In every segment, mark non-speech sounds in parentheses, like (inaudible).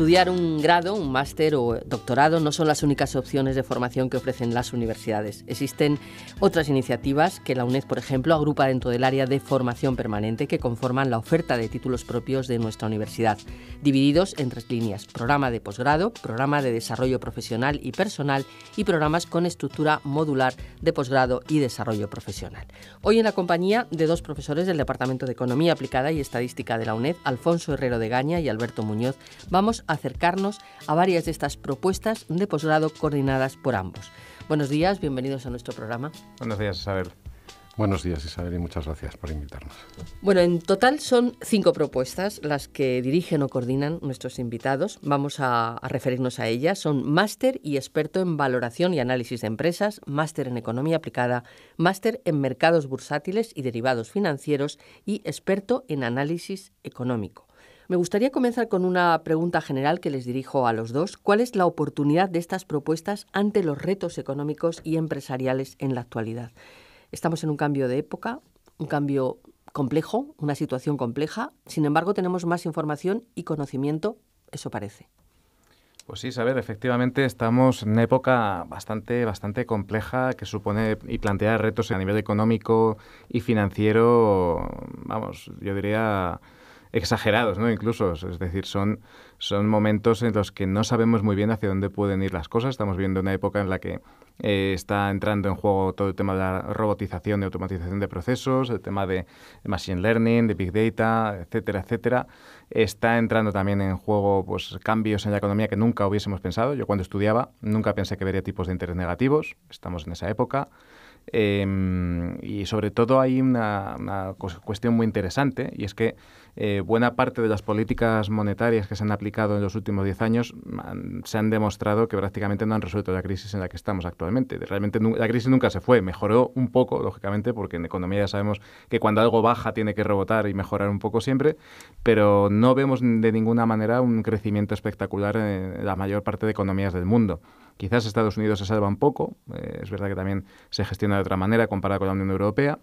Estudiar un grado, un máster o doctorado no son las únicas opciones de formación que ofrecen las universidades. Existen otras iniciativas que la UNED, por ejemplo, agrupa dentro del área de formación permanente que conforman la oferta de títulos propios de nuestra universidad, divididos en tres líneas, programa de posgrado, programa de desarrollo profesional y personal y programas con estructura modular de posgrado y desarrollo profesional. Hoy en la compañía de dos profesores del Departamento de Economía Aplicada y Estadística de la UNED, Alfonso Herrero de Gaña y Alberto Muñoz, vamos acercarnos a varias de estas propuestas de posgrado coordinadas por ambos. Buenos días, bienvenidos a nuestro programa. Buenos días, Isabel. Buenos días, Isabel, y muchas gracias por invitarnos. Bueno, en total son cinco propuestas las que dirigen o coordinan nuestros invitados. Vamos a, a referirnos a ellas. Son máster y experto en valoración y análisis de empresas, máster en economía aplicada, máster en mercados bursátiles y derivados financieros y experto en análisis económico. Me gustaría comenzar con una pregunta general que les dirijo a los dos. ¿Cuál es la oportunidad de estas propuestas ante los retos económicos y empresariales en la actualidad? Estamos en un cambio de época, un cambio complejo, una situación compleja. Sin embargo, tenemos más información y conocimiento, eso parece. Pues sí, saber, efectivamente estamos en una época bastante, bastante compleja que supone y plantea retos a nivel económico y financiero, vamos, yo diría exagerados, ¿no? Incluso, es decir, son, son momentos en los que no sabemos muy bien hacia dónde pueden ir las cosas. Estamos viendo una época en la que eh, está entrando en juego todo el tema de la robotización, y automatización de procesos, el tema de machine learning, de big data, etcétera, etcétera. Está entrando también en juego pues, cambios en la economía que nunca hubiésemos pensado. Yo cuando estudiaba nunca pensé que vería tipos de interés negativos. Estamos en esa época. Em, y sobre todo hay una, cuestión muy interesante y es que eh, buena parte de las políticas monetarias que se han aplicado en los últimos 10 años se han demostrado que prácticamente no han resuelto la crisis en la que estamos actualmente. Realmente la crisis nunca se fue, mejoró un poco, lógicamente, porque en economía ya sabemos que cuando algo baja tiene que rebotar y mejorar un poco siempre, pero no vemos de ninguna manera un crecimiento espectacular en la mayor parte de economías del mundo. Quizás Estados Unidos se salva un poco, eh, es verdad que también se gestiona de otra manera comparada con la Unión Europea,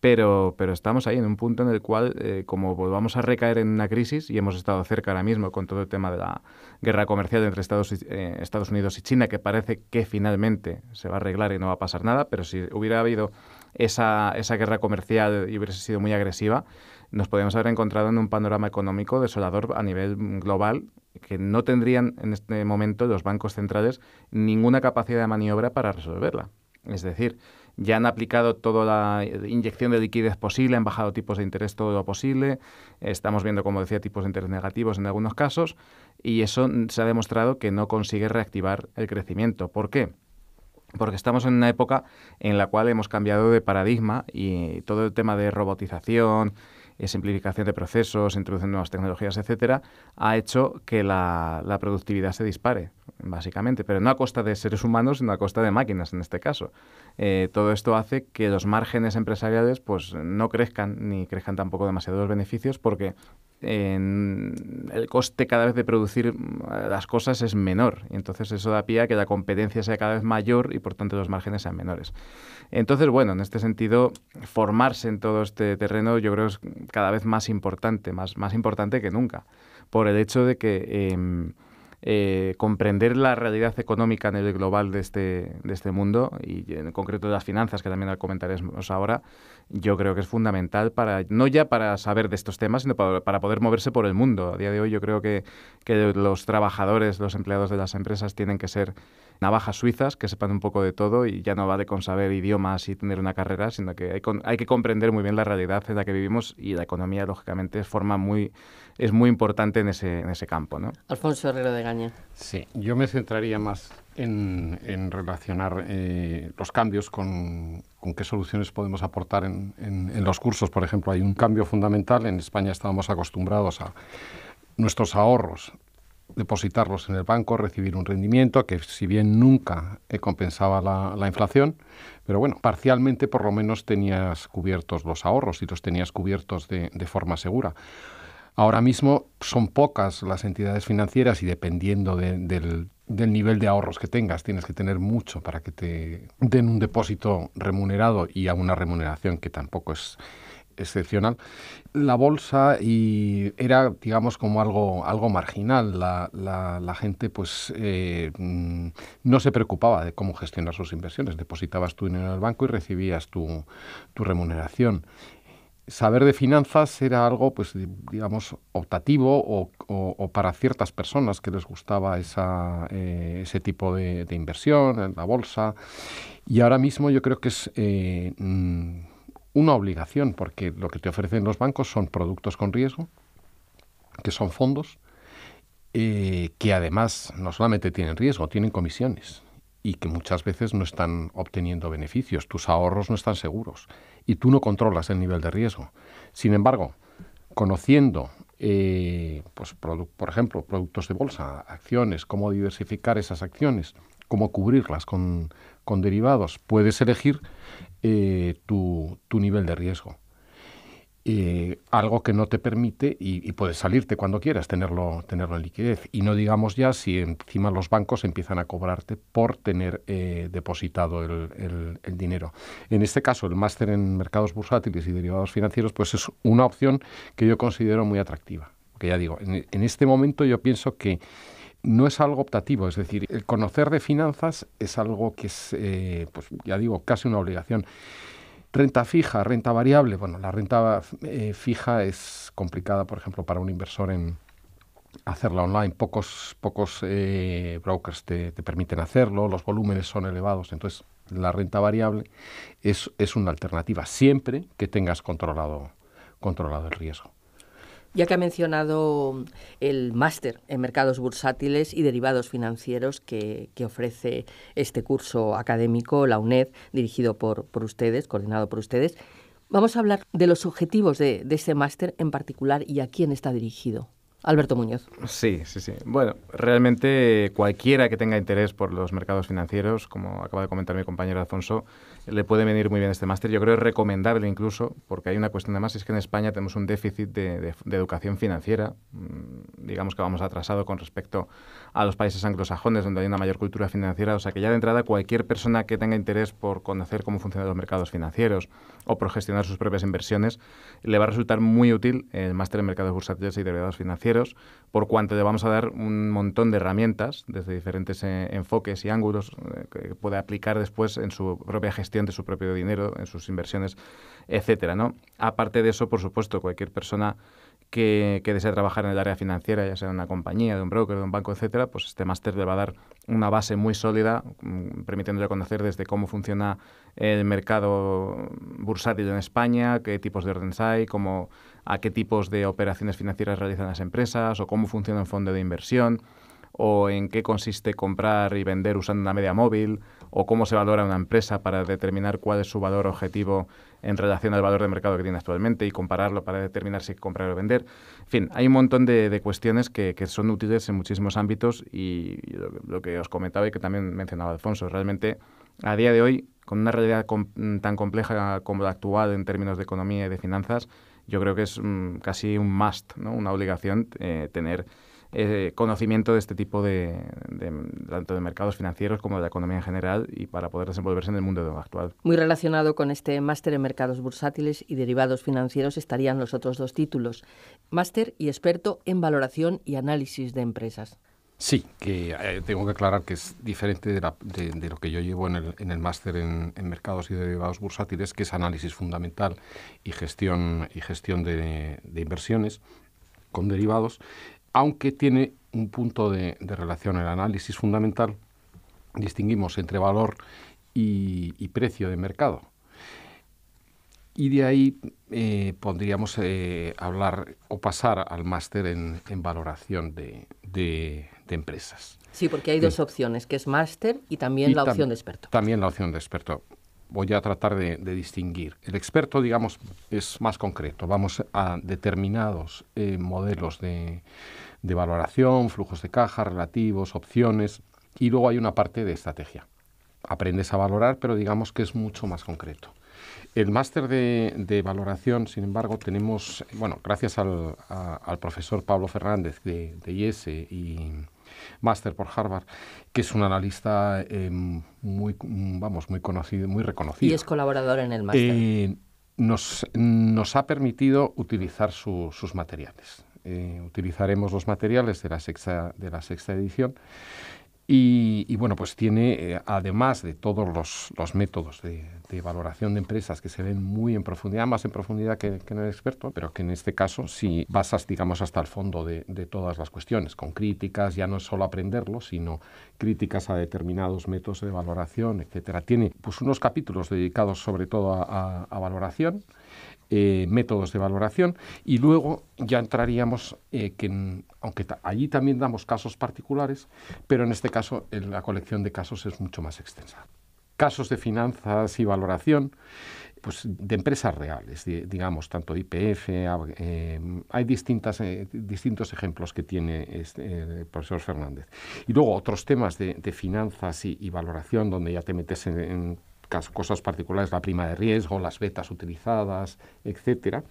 pero, pero estamos ahí en un punto en el cual, eh, como volvamos a recaer en una crisis, y hemos estado cerca ahora mismo con todo el tema de la guerra comercial entre Estados, eh, Estados Unidos y China, que parece que finalmente se va a arreglar y no va a pasar nada, pero si hubiera habido esa, esa guerra comercial y hubiese sido muy agresiva, nos podríamos haber encontrado en un panorama económico desolador a nivel global que no tendrían en este momento los bancos centrales ninguna capacidad de maniobra para resolverla. Es decir, ya han aplicado toda la inyección de liquidez posible, han bajado tipos de interés todo lo posible, estamos viendo, como decía, tipos de interés negativos en algunos casos, y eso se ha demostrado que no consigue reactivar el crecimiento. ¿Por qué? Porque estamos en una época en la cual hemos cambiado de paradigma y todo el tema de robotización, eh, simplificación de procesos, de nuevas tecnologías, etcétera, ha hecho que la, productividad se dispare, básicamente, pero no a costa de seres humanos, sino a costa de máquinas en este caso. Eh, todo esto hace que los márgenes empresariales pues, no crezcan, ni crezcan tampoco demasiado los beneficios, porque en el coste cada vez de producir mm, las cosas es menor. Entonces eso da pie a que la competencia sea cada vez mayor y por tanto los márgenes sean menores. Entonces, bueno, en este sentido, formarse en todo este terreno yo creo es cada vez más importante, más, más importante que nunca, por el hecho de que em, eh, comprender la realidad económica en el global de este, de este mundo y en concreto de las finanzas, que también comentaremos ahora, yo creo que es fundamental para, no ya para saber de estos temas, sino para, poder moverse por el mundo. A día de hoy yo creo que, que, los trabajadores, los empleados de las empresas tienen que ser navajas suizas, que sepan un poco de todo y ya no vale con saber idiomas y tener una carrera, sino que hay, hay que comprender muy bien la realidad en la que vivimos y la economía, lógicamente, forma muy, es muy importante en ese, en ese campo. ¿no? Alfonso Herrero de Gaña. Sí, yo me centraría más en, relacionar eh, los cambios con, con, qué soluciones podemos aportar en, en, los cursos. Por ejemplo, hay un cambio fundamental. En España estábamos acostumbrados a nuestros ahorros depositarlos en el banco, recibir un rendimiento que si bien nunca eh, compensaba la, inflación, pero bueno, parcialmente por lo menos tenías cubiertos los ahorros y los tenías cubiertos de, de forma segura. Ahora mismo son pocas las entidades financieras y dependiendo del del nivel de ahorros que tengas. Tienes que tener mucho para que te den un depósito remunerado y a una remuneración que tampoco es excepcional. La bolsa y era, digamos, como algo, algo marginal. La, gente, pues, eh, mm, no se preocupaba de cómo gestionar sus inversiones. Depositabas tu dinero en el banco y recibías tu, tu remuneración saber de finanzas era algo, pues, digamos, optativo o, para ciertas personas que les gustaba eh, ese tipo de, inversión en la bolsa. Y ahora mismo yo creo que es eh, mm, una obligación, porque lo que te ofrecen los bancos son productos con riesgo, que son fondos, eh, que además no solamente tienen riesgo, tienen comisiones y que muchas veces no están obteniendo beneficios, tus ahorros no están seguros y tú no controlas el nivel de riesgo. Sin embargo, conociendo, eh, pues, por ejemplo, productos de bolsa, acciones, cómo diversificar esas acciones, cómo cubrirlas con, derivados, puedes elegir eh, tu nivel de riesgo algo que no te permite y, puedes salirte cuando quieras, tenerlo, tenerlo en liquidez. Y no digamos ya si encima los bancos empiezan a cobrarte por tener eh, depositado el, dinero. En este caso, el máster en mercados bursátiles y derivados financieros, pues es una opción que yo considero muy atractiva. Que ya digo, en, este momento yo pienso que no es algo optativo, es decir, el conocer de finanzas es algo que es, eh, pues ya digo, casi una obligación. Renta fija, renta variable. Bueno, la renta eh, fija es complicada, por ejemplo, para un inversor en hacerla online. Pocos, pocos eh, brokers te, te, permiten hacerlo, los volúmenes son elevados, entonces la renta variable es, es una alternativa siempre que tengas controlado, controlado el riesgo. Ya que ha mencionado el máster en mercados bursátiles y derivados financieros que, ofrece este curso académico, la UNED, dirigido por, ustedes, coordinado por ustedes, vamos a hablar de los objetivos de, de este máster en particular y a quién está dirigido. Alberto Muñoz. Sí, sí, sí. Bueno, realmente cualquiera que tenga interés por los mercados financieros, como acaba de comentar mi compañero Alfonso, le puede venir muy bien este máster. Yo creo que es recomendable incluso, porque hay una cuestión además, es que en España tenemos un déficit de, de educación financiera, mm, digamos que vamos atrasado con respecto a los países anglosajones, donde hay una mayor cultura financiera, o sea que ya de entrada cualquier persona que tenga interés por conocer cómo funcionan los mercados financieros, o por gestionar sus propias inversiones, le va a resultar muy útil el máster en mercados bursátiles y derivados financieros, por cuanto le vamos a dar un montón de herramientas desde diferentes eh, enfoques y ángulos eh, que puede aplicar después en su propia gestión de su propio dinero, en sus inversiones, etcétera, ¿no? Aparte de eso, por supuesto, cualquier persona que, desea trabajar en el área financiera, ya sea en una compañía, de un broker, de un banco, etcétera, pues este máster le va a dar una base muy sólida, mm, permitiéndole conocer desde cómo funciona el mercado bursátil en España, qué tipos de órdenes hay, cómo, a qué tipos de operaciones financieras realizan las empresas, o cómo funciona un fondo de inversión, o en qué consiste comprar y vender usando una media móvil, o cómo se valora una empresa para determinar cuál es su valor objetivo en relación al valor de mercado que tiene actualmente y compararlo para determinar si comprar o vender. En fin, hay un montón de, cuestiones que, que, son útiles en muchísimos ámbitos y lo, que os comentaba y que también mencionaba Alfonso, realmente a día de hoy, con una realidad tan compleja como la actual en términos de economía y de finanzas, yo creo que es mm, casi un must, ¿no? una obligación eh, tener eh, conocimiento de este tipo de, tanto de mercados financieros como de la economía en general y para poder desenvolverse en el mundo actual. Muy relacionado con este máster en mercados bursátiles y derivados financieros estarían los otros dos títulos, máster y experto en valoración y análisis de empresas. Sí, que eh, tengo que aclarar que es diferente de, lo que yo llevo en el, en el máster en, mercados y derivados bursátiles, que es análisis fundamental y gestión, y gestión de inversiones con derivados aunque tiene un punto de, relación. El análisis fundamental distinguimos entre valor y, precio de mercado. Y de ahí eh, podríamos eh, hablar o pasar al máster en, valoración de, empresas. Sí, porque hay dos opciones, que es máster y también la opción de experto. También la opción de experto voy a tratar de, distinguir. El experto, digamos, es más concreto. Vamos a determinados eh, modelos de, de, valoración, flujos de caja, relativos, opciones, y luego hay una parte de estrategia. Aprendes a valorar, pero digamos que es mucho más concreto. El máster de, de valoración, sin embargo, tenemos, bueno, gracias al, al profesor Pablo Fernández de, IESE y Master por Harvard, que es un analista eh, muy, vamos, muy conocido, muy reconocido. Y es colaborador en el máster. Eh, nos, ha permitido utilizar sus materiales. Eh, utilizaremos los materiales de la sexta, de la sexta edición y, bueno, pues tiene, eh, además de todos los, métodos de, valoración de empresas que se ven muy en profundidad, más en profundidad que, en el experto, pero que en este caso si vas digamos, hasta el fondo de, todas las cuestiones, con críticas, ya no es solo aprenderlo, sino críticas a determinados métodos de valoración, etcétera. Tiene pues unos capítulos dedicados sobre todo a valoración eh, métodos de valoración y luego ya entraríamos, eh, que, aunque allí también damos casos particulares, pero en este caso la colección de casos es mucho más extensa. Casos de finanzas y valoración pues, de empresas reales, digamos, tanto IPF, em, hay distintas, eh, distintos ejemplos que tiene este, el profesor Fernández. Y luego otros temas de, finanzas y, valoración, donde ya te metes en cosas particulares, la prima de riesgo, las betas utilizadas, etcétera.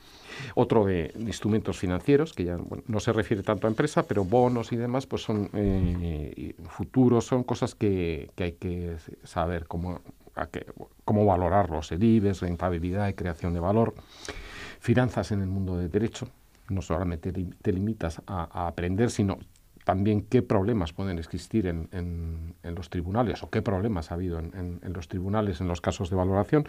Otro de, instrumentos financieros, que ya no se refiere tanto a empresa, pero bonos y demás, pues son eh, futuros, son cosas que, hay que saber cómo, cómo valorarlos, el e rentabilidad y creación de valor. Finanzas en el mundo de derecho, no solamente te limitas a, aprender, sino también qué problemas pueden existir en, en, los tribunales o qué problemas ha habido en, en, los tribunales en los casos de valoración.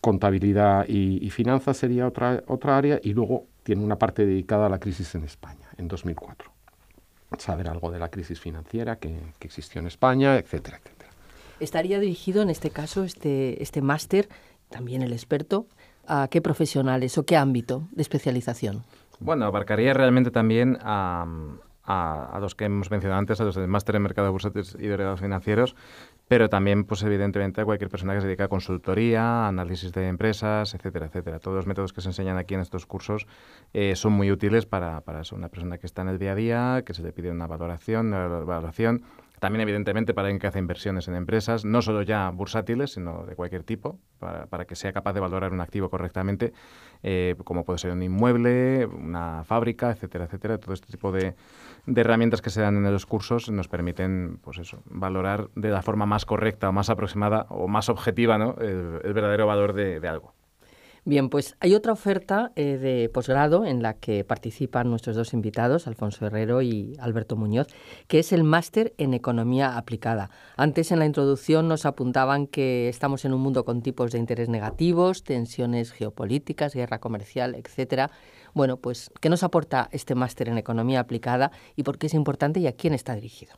Contabilidad y, finanzas sería otra, otra área y luego tiene una parte dedicada a la crisis en España en 2004. Saber algo de la crisis financiera que, que existió en España, etcétera, etcétera. Estaría dirigido en este caso este, este máster, también el experto, a qué profesionales o qué ámbito de especialización. Bueno, abarcaría realmente también a, a, los que hemos mencionado antes, a los del máster en mercados bursátiles y derivados financieros, pero también, pues evidentemente, a cualquier persona que se dedica a consultoría, análisis de empresas, etcétera, etcétera. Todos los métodos que se enseñan aquí en estos cursos eh, son muy útiles para, una persona que está en el día a día, que se le pide una valoración, una valoración también, evidentemente, para alguien que hace inversiones en empresas, no solo ya bursátiles, sino de cualquier tipo, para, para que sea capaz de valorar un activo correctamente, eh, como puede ser un inmueble, una fábrica, etcétera, etcétera. Todo este tipo de, herramientas que se dan en los cursos nos permiten, pues eso, valorar de la forma más correcta o más aproximada o más objetiva ¿no? el, verdadero valor de algo. Bien, pues hay otra oferta eh, de posgrado en la que participan nuestros dos invitados, Alfonso Herrero y Alberto Muñoz, que es el máster en economía aplicada. Antes en la introducción nos apuntaban que estamos en un mundo con tipos de interés negativos, tensiones geopolíticas, guerra comercial, etcétera. Bueno, pues ¿qué nos aporta este máster en economía aplicada y por qué es importante y a quién está dirigido?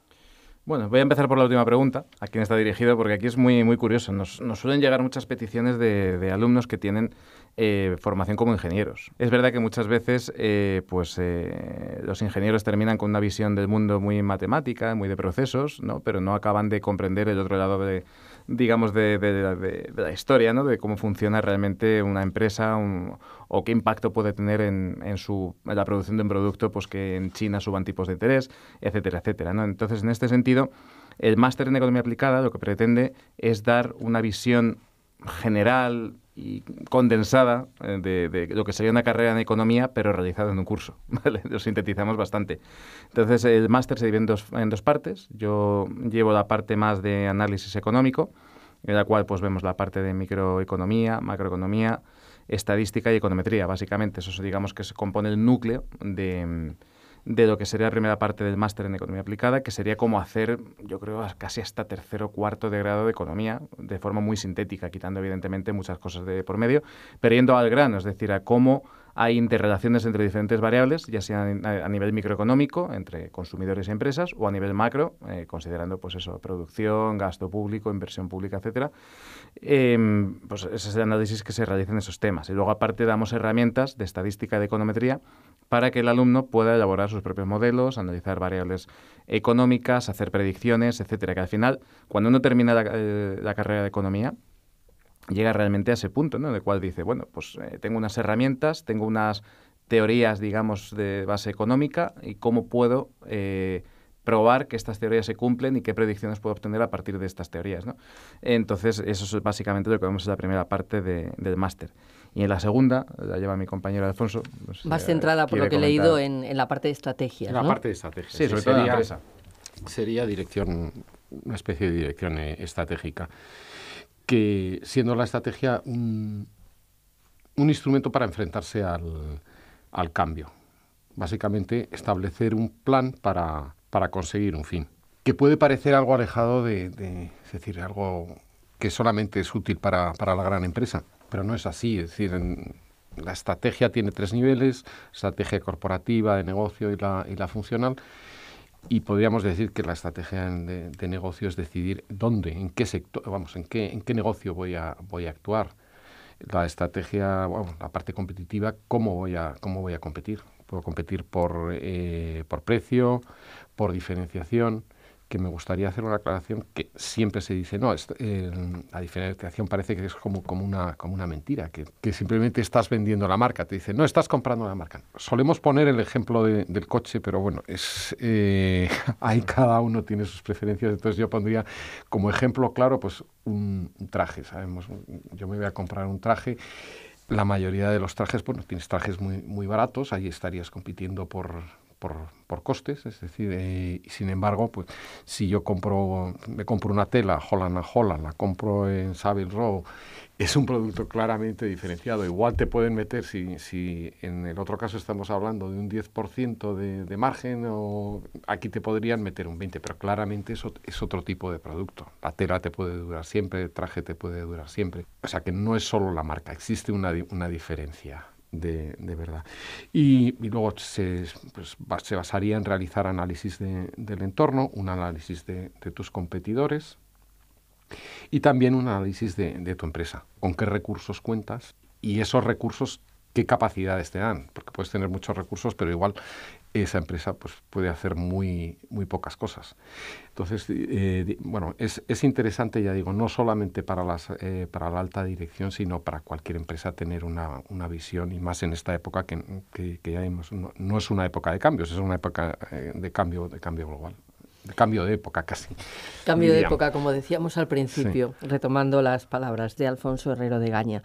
Bueno, voy a empezar por la última pregunta, a quién está dirigido, porque aquí es muy, muy curioso. Nos, suelen llegar muchas peticiones de, alumnos que tienen eh, formación como ingenieros. Es verdad que muchas veces eh, pues, eh, los ingenieros terminan con una visión del mundo muy matemática, muy de procesos, ¿no? pero no acaban de comprender el otro lado de, digamos, de, de, de, la historia, ¿no? De cómo funciona realmente una empresa o qué impacto puede tener en, en, su, la producción de un producto, pues que en China suban tipos de interés, etcétera, etcétera, ¿no? Entonces, en este sentido, el máster en economía aplicada lo que pretende es dar una visión general y condensada eh, de, lo que sería una carrera en economía, pero realizada en un curso. (laughs) Lo sintetizamos bastante. Entonces, el máster se divide en dos, partes. Yo llevo la parte más de análisis económico, en la cual pues, vemos la parte de microeconomía, macroeconomía, estadística y econometría, básicamente. Eso digamos que se compone el núcleo de de lo que sería la primera parte del máster en economía aplicada, que sería cómo hacer, yo creo, casi hasta tercero o cuarto de grado de economía, de forma muy sintética, quitando evidentemente muchas cosas de por medio, pero yendo al grano, es decir, a cómo hay interrelaciones entre diferentes variables, ya sea a nivel microeconómico, entre consumidores y empresas, o a nivel macro, eh, considerando pues eso, producción, gasto público, inversión pública, etc. Em, pues ese es el análisis que se realiza en esos temas. Y luego aparte damos herramientas de estadística y de econometría para que el alumno pueda elaborar sus propios modelos, analizar variables económicas, hacer predicciones, etcétera. Que al final, cuando uno termina la, eh, carrera de economía, llega realmente a ese punto, ¿no? En el cual dice, bueno, pues eh, tengo unas herramientas, tengo unas teorías, digamos, de base económica y cómo puedo eh, probar que estas teorías se cumplen y qué predicciones puedo obtener a partir de estas teorías. ¿no? Entonces, eso es básicamente lo que vemos en la primera parte del máster. Y en la segunda, la lleva mi compañero Alfonso. Pues, Más eh, centrada, por lo que he leído, en, la parte de estrategia. En la parte de estrategia. Sí, sobre sería, todo la empresa. Sería dirección, una especie de dirección eh, estratégica. Que siendo la estrategia un, instrumento para enfrentarse al, cambio. Básicamente, establecer un plan para, conseguir un fin. Que puede parecer algo alejado de, es decir, algo que solamente es útil para la gran empresa pero no es así. Es decir, la estrategia tiene tres niveles, estrategia corporativa, de negocio y la, y la funcional. Y podríamos decir que la estrategia de, negocio es decidir dónde, en qué sector, vamos, en qué, en qué negocio voy a, voy a actuar. La estrategia, bueno, la parte competitiva, cómo voy a, cómo voy a competir. Puedo competir por, eh, por precio, por diferenciación, que me gustaría hacer una aclaración que siempre se dice, no, la eh, diferenciación parece que es como, como, una, como una mentira, que, simplemente estás vendiendo la marca, te dicen, no, estás comprando la marca. Solemos poner el ejemplo del coche, pero bueno, es eh, (laughs) ahí cada uno tiene sus preferencias, entonces yo pondría como ejemplo claro, pues un, traje, sabemos, yo me voy a comprar un traje la mayoría de los trajes, bueno, tienes trajes muy, muy baratos, ahí estarías compitiendo por, por, costes, es decir, eh, sin embargo, pues si yo compro, me compro una tela Holland a Holland, la compro en Savile Row, es un producto claramente diferenciado. Igual te pueden meter, si, si en el otro caso estamos hablando de un 10% de, de margen, o aquí te podrían meter un 20%, pero claramente eso es otro tipo de producto. La tela te puede durar siempre, el traje te puede durar siempre. O sea que no es solo la marca, existe una diferencia de, verdad. Y, luego se, pues, se, basaría en realizar análisis de, del entorno, un análisis de, de, tus competidores y también un análisis de tu empresa, con qué recursos cuentas y esos recursos qué capacidades te dan, porque puedes tener muchos recursos, pero igual esa empresa pues, puede hacer muy, muy pocas cosas. Entonces, eh, bueno, es, interesante, ya digo, no solamente para, las, eh, para la alta dirección, sino para cualquier empresa tener una, visión, y más en esta época que, ya hemos, no, es una época de cambios, es una época eh, de, cambio, de cambio global. De cambio de época casi. Cambio de época, como decíamos al principio, retomando las palabras de Alfonso Herrero de Gaña.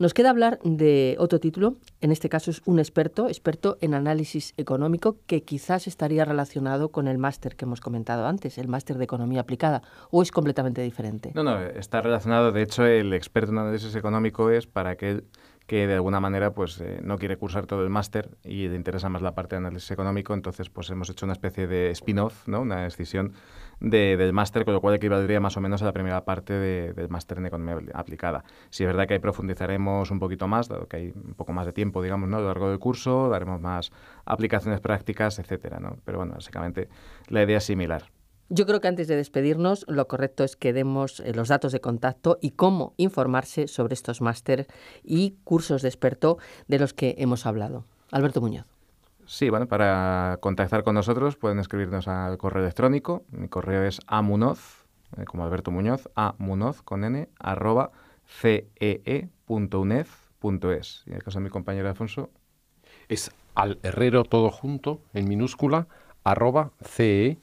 Nos queda hablar de otro título, en este caso es un experto, experto en análisis económico, que quizás estaría relacionado con el máster que hemos comentado antes, el máster de economía aplicada, o es completamente diferente. No, no, está relacionado, de hecho el experto en análisis económico es para aquel que de alguna manera pues eh, no quiere cursar todo el máster y le interesa más la parte de análisis económico, entonces pues hemos hecho una especie de spin-off, ¿no? una decisión de, del máster, con lo cual equivaldría más o menos a la primera parte del máster en economía aplicada. Si es verdad que ahí profundizaremos un poquito más, dado que hay un poco más de tiempo, digamos, ¿no? a lo largo del curso, daremos más aplicaciones prácticas, etcétera, ¿no? Pero bueno, básicamente la idea es similar. Yo creo que antes de despedirnos, lo correcto es que demos eh, los datos de contacto y cómo informarse sobre estos máster y cursos de experto de los que hemos hablado. Alberto Muñoz. Sí, bueno, para contactar con nosotros pueden escribirnos al correo electrónico. Mi correo es amunoz, eh, como Alberto Muñoz, amunoz con n, arroba cee.unez.es. Y en el caso de mi compañero Alfonso. Es al herrero todo junto, en minúscula, arroba es.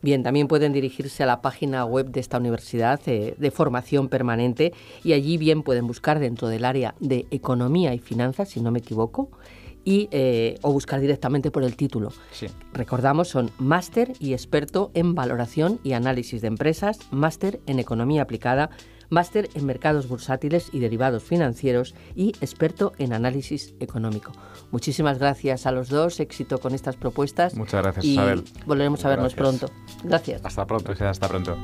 Bien, también pueden dirigirse a la página web de esta universidad eh, de formación permanente y allí bien pueden buscar dentro del área de economía y finanzas, si no me equivoco, y, eh, o buscar directamente por el título. Recordamos, son máster y experto en valoración y análisis de empresas, máster en economía aplicada, máster en mercados bursátiles y derivados financieros y experto en análisis económico. Muchísimas gracias a los dos, éxito con estas propuestas. Muchas gracias, Isabel. Volveremos a vernos pronto. Gracias. Hasta pronto, Hasta pronto.